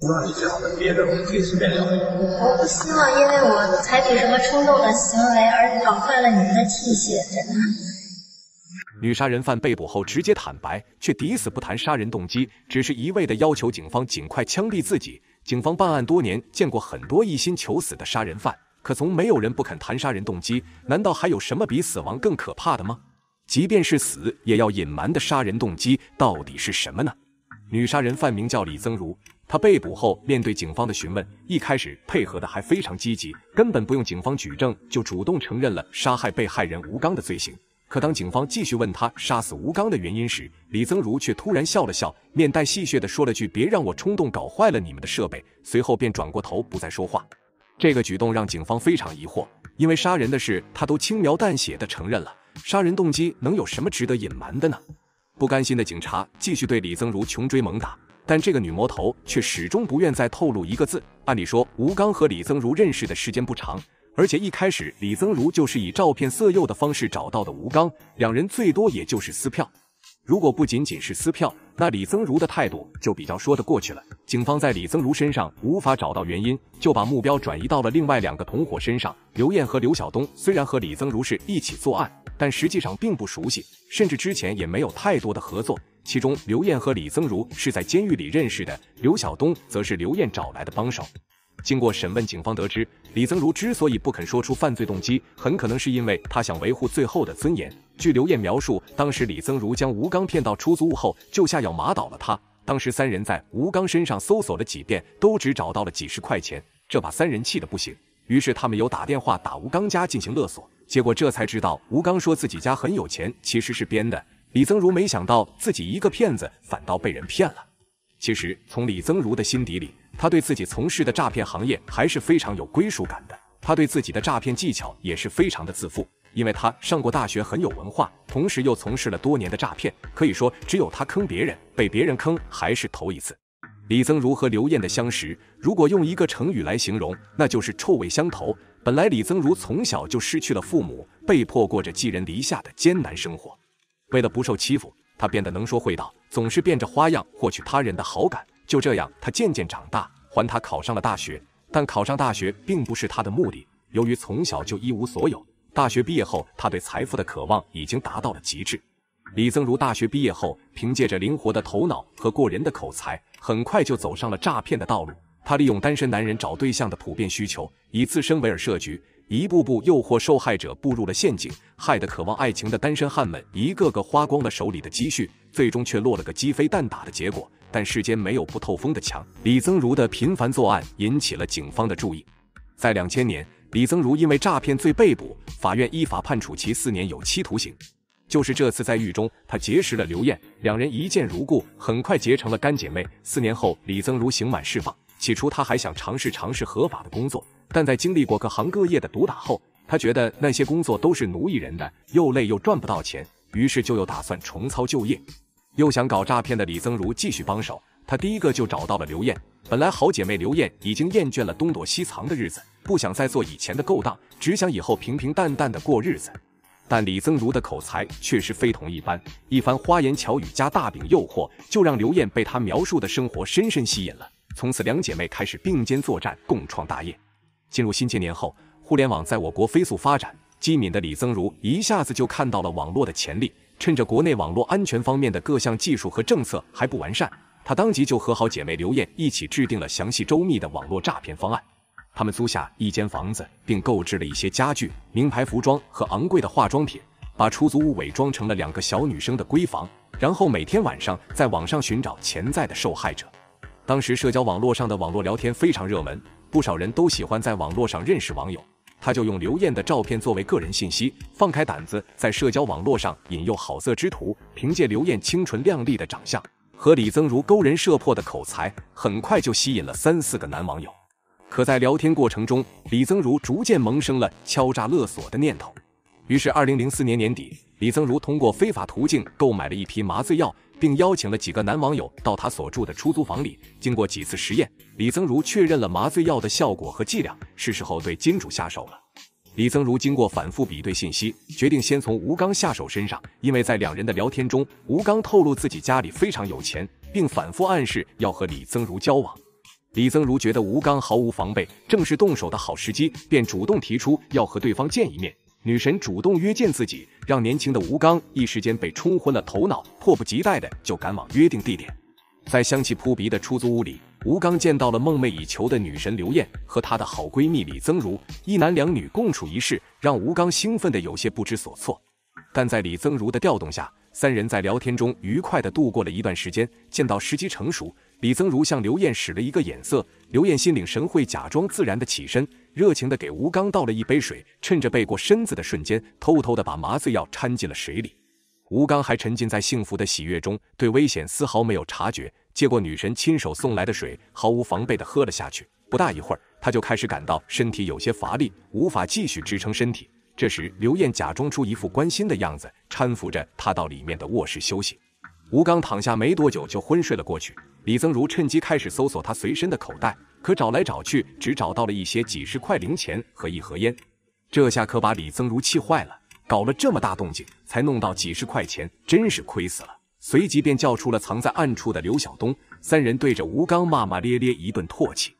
我不希望因为我采取什么冲动的行为而搞坏了你们的器械，真的。女杀人犯被捕后直接坦白，却抵死不谈杀人动机，只是一味的要求警方尽快枪毙自己。警方办案多年，见过很多一心求死的杀人犯，可从没有人不肯谈杀人动机。难道还有什么比死亡更可怕的吗？即便是死也要隐瞒的杀人动机，到底是什么呢？女杀人犯名叫李增如。他被捕后，面对警方的询问，一开始配合的还非常积极，根本不用警方举证就主动承认了杀害被害人吴刚的罪行。可当警方继续问他杀死吴刚的原因时，李增如却突然笑了笑，面带戏谑的说了句：“别让我冲动搞坏了你们的设备。”随后便转过头不再说话。这个举动让警方非常疑惑，因为杀人的事他都轻描淡写的承认了，杀人动机能有什么值得隐瞒的呢？不甘心的警察继续对李增如穷追猛打。但这个女魔头却始终不愿再透露一个字。按理说，吴刚和李增如认识的时间不长，而且一开始李增如就是以照片色诱的方式找到的吴刚，两人最多也就是撕票。如果不仅仅是撕票，那李增如的态度就比较说得过去了。警方在李增如身上无法找到原因，就把目标转移到了另外两个同伙身上。刘艳和刘晓东虽然和李增如是一起作案，但实际上并不熟悉，甚至之前也没有太多的合作。其中，刘艳和李增如是在监狱里认识的，刘晓东则是刘艳找来的帮手。经过审问，警方得知，李增如之所以不肯说出犯罪动机，很可能是因为他想维护最后的尊严。据刘艳描述，当时李增如将吴刚骗到出租屋后，就下药麻倒了他。当时三人在吴刚身上搜索了几遍，都只找到了几十块钱，这把三人气的不行。于是他们又打电话打吴刚家进行勒索，结果这才知道吴刚说自己家很有钱，其实是编的。李增如没想到自己一个骗子反倒被人骗了。其实从李增如的心底里，他对自己从事的诈骗行业还是非常有归属感的。他对自己的诈骗技巧也是非常的自负，因为他上过大学，很有文化，同时又从事了多年的诈骗，可以说只有他坑别人，被别人坑还是头一次。李增如和刘艳的相识，如果用一个成语来形容，那就是臭味相投。本来李增如从小就失去了父母，被迫过着寄人篱下的艰难生活。为了不受欺负，他变得能说会道，总是变着花样获取他人的好感。就这样，他渐渐长大，还他考上了大学。但考上大学并不是他的目的。由于从小就一无所有，大学毕业后，他对财富的渴望已经达到了极致。李增如大学毕业后，凭借着灵活的头脑和过人的口才，很快就走上了诈骗的道路。他利用单身男人找对象的普遍需求，以自身为饵设局。一步步诱惑受害者步入了陷阱，害得渴望爱情的单身汉们一个个花光了手里的积蓄，最终却落了个鸡飞蛋打的结果。但世间没有不透风的墙，李增如的频繁作案引起了警方的注意。在两千年，李增如因为诈骗罪被捕，法院依法判处其四年有期徒刑。就是这次在狱中，他结识了刘艳，两人一见如故，很快结成了干姐妹。四年后，李增如刑满释放，起初他还想尝试尝试合法的工作。但在经历过各行各业的毒打后，他觉得那些工作都是奴役人的，又累又赚不到钱，于是就又打算重操旧业，又想搞诈骗的李增如继续帮手。他第一个就找到了刘艳。本来好姐妹刘艳已经厌倦了东躲西藏的日子，不想再做以前的勾当，只想以后平平淡淡的过日子。但李增如的口才确实非同一般，一番花言巧语加大饼诱惑，就让刘艳被他描述的生活深深吸引了。从此，两姐妹开始并肩作战，共创大业。进入新千年后，互联网在我国飞速发展。机敏的李增如一下子就看到了网络的潜力。趁着国内网络安全方面的各项技术和政策还不完善，他当即就和好姐妹刘艳一起制定了详细周密的网络诈骗方案。他们租下一间房子，并购置了一些家具、名牌服装和昂贵的化妆品，把出租屋伪装成了两个小女生的闺房，然后每天晚上在网上寻找潜在的受害者。当时，社交网络上的网络聊天非常热门。不少人都喜欢在网络上认识网友，他就用刘艳的照片作为个人信息，放开胆子在社交网络上引诱好色之徒。凭借刘艳清纯靓丽的长相和李增如勾人摄魄的口才，很快就吸引了三四个男网友。可在聊天过程中，李增如逐渐萌生了敲诈勒索的念头。于是，二零零四年年底，李增如通过非法途径购买了一批麻醉药。并邀请了几个男网友到他所住的出租房里。经过几次实验，李增如确认了麻醉药的效果和剂量。是时候对金主下手了。李增如经过反复比对信息，决定先从吴刚下手身上，因为在两人的聊天中，吴刚透露自己家里非常有钱，并反复暗示要和李增如交往。李增如觉得吴刚毫无防备，正是动手的好时机，便主动提出要和对方见一面。女神主动约见自己，让年轻的吴刚一时间被冲昏了头脑，迫不及待的就赶往约定地点。在香气扑鼻的出租屋里，吴刚见到了梦寐以求的女神刘艳和她的好闺蜜李增如，一男两女共处一室，让吴刚兴奋的有些不知所措。但在李增如的调动下，三人在聊天中愉快地度过了一段时间。见到时机成熟，李增如向刘艳使了一个眼色，刘艳心领神会，假装自然地起身，热情地给吴刚倒了一杯水。趁着背过身子的瞬间，偷偷地把麻醉药掺进了水里。吴刚还沉浸在幸福的喜悦中，对危险丝毫没有察觉。接过女神亲手送来的水，毫无防备地喝了下去。不大一会儿，他就开始感到身体有些乏力，无法继续支撑身体。这时，刘艳假装出一副关心的样子，搀扶着他到里面的卧室休息。吴刚躺下没多久就昏睡了过去。李增如趁机开始搜索他随身的口袋，可找来找去，只找到了一些几十块零钱和一盒烟。这下可把李增如气坏了，搞了这么大动静才弄到几十块钱，真是亏死了。随即便叫出了藏在暗处的刘晓东，三人对着吴刚骂骂咧咧一顿唾弃。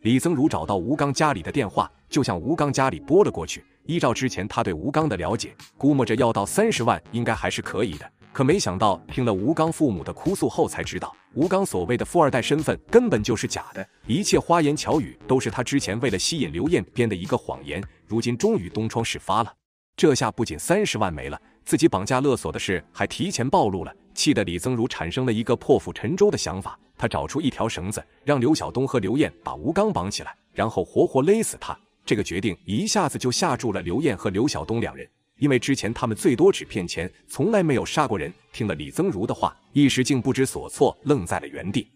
李增如找到吴刚家里的电话，就向吴刚家里拨了过去。依照之前他对吴刚的了解，估摸着要到三十万应该还是可以的。可没想到，听了吴刚父母的哭诉后，才知道吴刚所谓的富二代身份根本就是假的，一切花言巧语都是他之前为了吸引刘艳编的一个谎言。如今终于东窗事发了，这下不仅三十万没了，自己绑架勒索的事还提前暴露了，气得李增儒产生了一个破釜沉舟的想法。他找出一条绳子，让刘晓东和刘艳把吴刚绑起来，然后活活勒死他。这个决定一下子就吓住了刘艳和刘晓东两人，因为之前他们最多只骗钱，从来没有杀过人。听了李增如的话，一时竟不知所措，愣在了原地。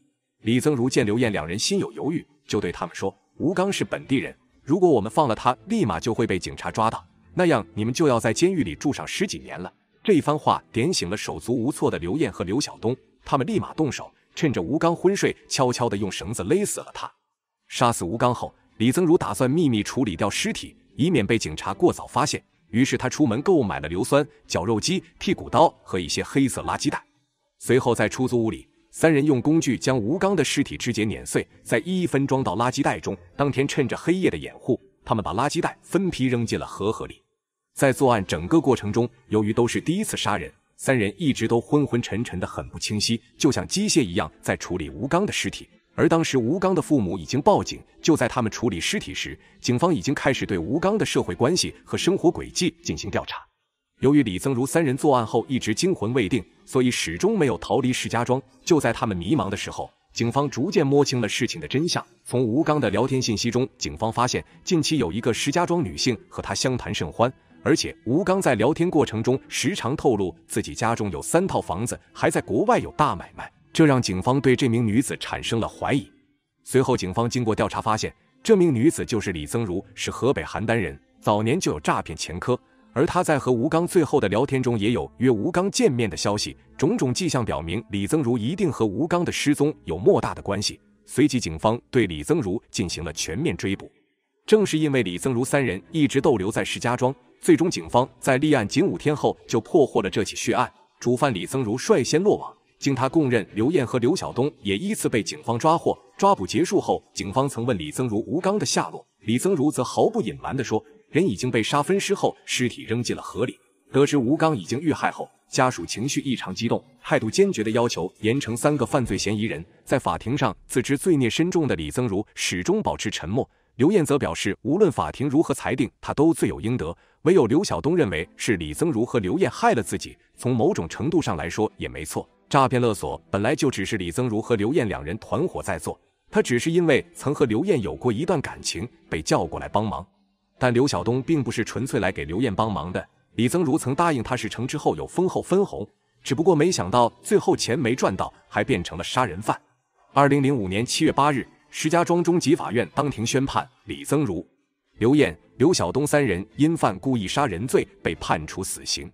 李增如见刘艳两人心有犹豫，就对他们说：“吴刚是本地人，如果我们放了他，立马就会被警察抓到，那样你们就要在监狱里住上十几年了。”这一番话点醒了手足无措的刘艳和刘晓东，他们立马动手，趁着吴刚昏睡，悄悄的用绳子勒死了他。杀死吴刚后。李增如打算秘密处理掉尸体，以免被警察过早发现。于是他出门购买了硫酸、绞肉机、剔骨刀和一些黑色垃圾袋。随后在出租屋里，三人用工具将吴刚的尸体肢解、碾碎，再一一分装到垃圾袋中。当天趁着黑夜的掩护，他们把垃圾袋分批扔进了河河里。在作案整个过程中，由于都是第一次杀人，三人一直都昏昏沉沉的，很不清晰，就像机械一样在处理吴刚的尸体。而当时吴刚的父母已经报警，就在他们处理尸体时，警方已经开始对吴刚的社会关系和生活轨迹进行调查。由于李增如三人作案后一直惊魂未定，所以始终没有逃离石家庄。就在他们迷茫的时候，警方逐渐摸清了事情的真相。从吴刚的聊天信息中，警方发现近期有一个石家庄女性和他相谈甚欢，而且吴刚在聊天过程中时常透露自己家中有三套房子，还在国外有大买卖。这让警方对这名女子产生了怀疑。随后，警方经过调查发现，这名女子就是李增如，是河北邯郸人，早年就有诈骗前科。而她在和吴刚最后的聊天中，也有约吴刚见面的消息。种种迹象表明，李增如一定和吴刚的失踪有莫大的关系。随即，警方对李增如进行了全面追捕。正是因为李增如三人一直逗留在石家庄，最终警方在立案仅五天后就破获了这起血案，主犯李增如率先落网。经他供认，刘艳和刘晓东也依次被警方抓获。抓捕结束后，警方曾问李增如、吴刚的下落，李增如则毫不隐瞒地说：“人已经被杀分尸后，尸体扔进了河里。”得知吴刚已经遇害后，家属情绪异常激动，态度坚决地要求严惩三个犯罪嫌疑人。在法庭上，自知罪孽深重的李增如始终保持沉默，刘艳则表示，无论法庭如何裁定，他都罪有应得。唯有刘晓东认为是李增如和刘艳害了自己，从某种程度上来说也没错。诈骗勒索本来就只是李增如和刘艳两人团伙在做，他只是因为曾和刘艳有过一段感情，被叫过来帮忙。但刘晓东并不是纯粹来给刘艳帮忙的，李增如曾答应他是成之后有丰厚分红，只不过没想到最后钱没赚到，还变成了杀人犯。二零零五年七月八日，石家庄中级法院当庭宣判，李增如、刘艳、刘晓东三人因犯故意杀人罪被判处死刑。